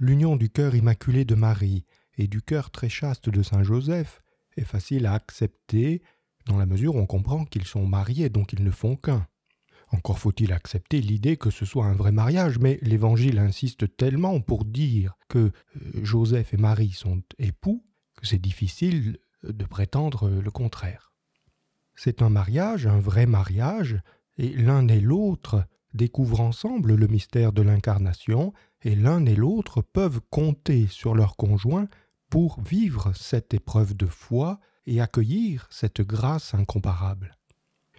l'union du cœur immaculé de Marie et du cœur très chaste de Saint Joseph est facile à accepter dans la mesure où on comprend qu'ils sont mariés donc ils ne font qu'un. Encore faut-il accepter l'idée que ce soit un vrai mariage, mais l'Évangile insiste tellement pour dire que euh, Joseph et Marie sont époux que c'est difficile de prétendre le contraire. C'est un mariage, un vrai mariage, et l'un et l'autre découvrent ensemble le mystère de l'incarnation et l'un et l'autre peuvent compter sur leur conjoint pour vivre cette épreuve de foi et accueillir cette grâce incomparable.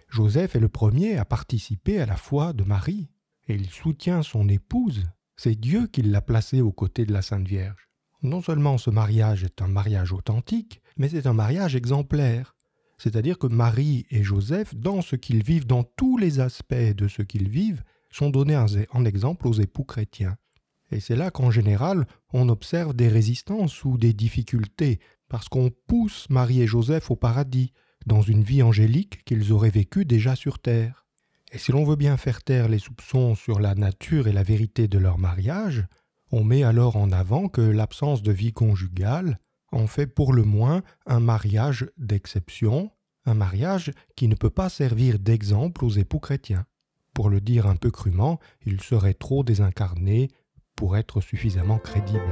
Joseph est le premier à participer à la foi de Marie, et il soutient son épouse, c'est Dieu qui l'a placé aux côtés de la Sainte Vierge. Non seulement ce mariage est un mariage authentique, mais c'est un mariage exemplaire, c'est-à-dire que Marie et Joseph, dans ce qu'ils vivent, dans tous les aspects de ce qu'ils vivent, sont donnés en exemple aux époux chrétiens. Et c'est là qu'en général, on observe des résistances ou des difficultés, parce qu'on pousse Marie et Joseph au paradis, dans une vie angélique qu'ils auraient vécue déjà sur Terre. Et si l'on veut bien faire taire les soupçons sur la nature et la vérité de leur mariage, on met alors en avant que l'absence de vie conjugale en fait pour le moins un mariage d'exception, un mariage qui ne peut pas servir d'exemple aux époux chrétiens. Pour le dire un peu crûment, ils seraient trop désincarnés, pour être suffisamment crédible.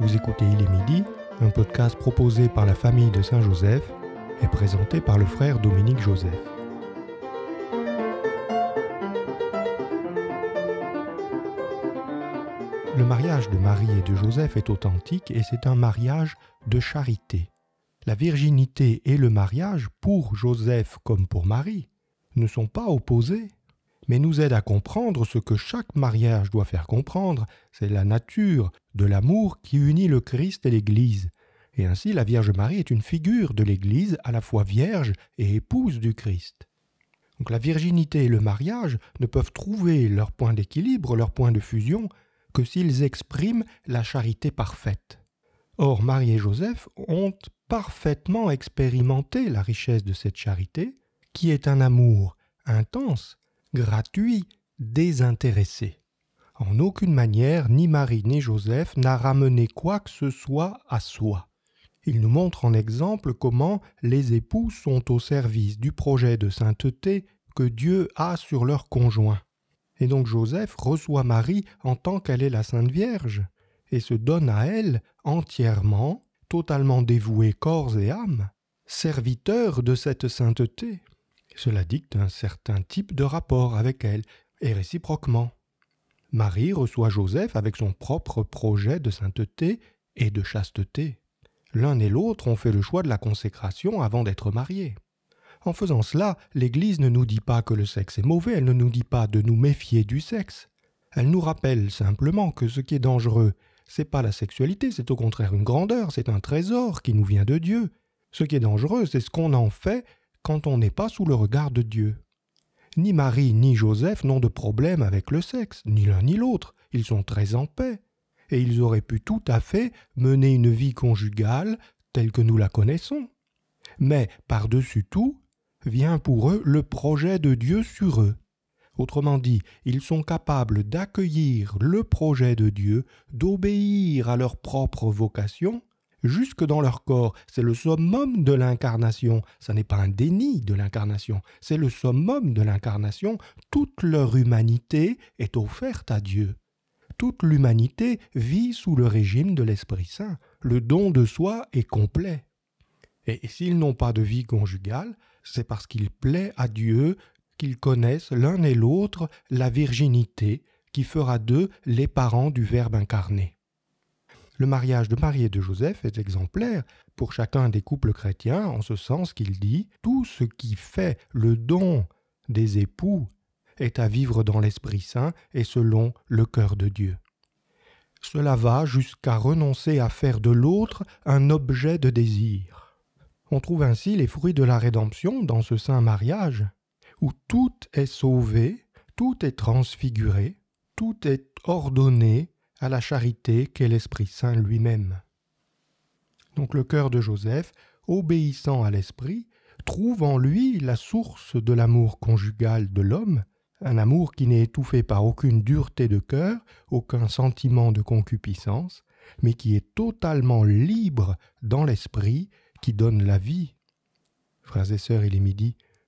Vous écoutez Il est midi, un podcast proposé par la famille de Saint-Joseph et présenté par le frère Dominique Joseph. Le mariage de Marie et de Joseph est authentique et c'est un mariage de charité. La virginité et le mariage, pour Joseph comme pour Marie, ne sont pas opposés, mais nous aident à comprendre ce que chaque mariage doit faire comprendre, c'est la nature de l'amour qui unit le Christ et l'Église. Et ainsi la Vierge Marie est une figure de l'Église à la fois vierge et épouse du Christ. Donc la virginité et le mariage ne peuvent trouver leur point d'équilibre, leur point de fusion, que s'ils expriment la charité parfaite. Or, Marie et Joseph ont parfaitement expérimenté la richesse de cette charité, qui est un amour intense, gratuit, désintéressé. En aucune manière, ni Marie ni Joseph n'a ramené quoi que ce soit à soi. Il nous montre en exemple comment les époux sont au service du projet de sainteté que Dieu a sur leur conjoint. Et donc Joseph reçoit Marie en tant qu'elle est la Sainte Vierge, et se donne à elle entièrement totalement dévoués corps et âme, serviteurs de cette sainteté. Cela dicte un certain type de rapport avec elle, et réciproquement. Marie reçoit Joseph avec son propre projet de sainteté et de chasteté. L'un et l'autre ont fait le choix de la consécration avant d'être mariés. En faisant cela, l'Église ne nous dit pas que le sexe est mauvais, elle ne nous dit pas de nous méfier du sexe. Elle nous rappelle simplement que ce qui est dangereux c'est pas la sexualité, c'est au contraire une grandeur, c'est un trésor qui nous vient de Dieu. Ce qui est dangereux, c'est ce qu'on en fait quand on n'est pas sous le regard de Dieu. Ni Marie ni Joseph n'ont de problème avec le sexe, ni l'un ni l'autre, ils sont très en paix, et ils auraient pu tout à fait mener une vie conjugale telle que nous la connaissons. Mais par-dessus tout, vient pour eux le projet de Dieu sur eux. Autrement dit, ils sont capables d'accueillir le projet de Dieu, d'obéir à leur propre vocation, jusque dans leur corps. C'est le summum de l'incarnation. Ce n'est pas un déni de l'incarnation, c'est le summum de l'incarnation. Toute leur humanité est offerte à Dieu. Toute l'humanité vit sous le régime de l'Esprit Saint. Le don de soi est complet. Et s'ils n'ont pas de vie conjugale, c'est parce qu'il plaît à Dieu qu'ils connaissent l'un et l'autre la virginité qui fera d'eux les parents du Verbe incarné. Le mariage de Marie et de Joseph est exemplaire pour chacun des couples chrétiens en ce sens qu'il dit Tout ce qui fait le don des époux est à vivre dans l'Esprit Saint et selon le cœur de Dieu. Cela va jusqu'à renoncer à faire de l'autre un objet de désir. On trouve ainsi les fruits de la rédemption dans ce saint mariage où tout est sauvé, tout est transfiguré, tout est ordonné à la charité qu'est l'Esprit Saint lui-même. Donc le cœur de Joseph, obéissant à l'Esprit, trouve en lui la source de l'amour conjugal de l'homme, un amour qui n'est étouffé par aucune dureté de cœur, aucun sentiment de concupiscence, mais qui est totalement libre dans l'esprit qui donne la vie. Frères et sœurs, il est midi,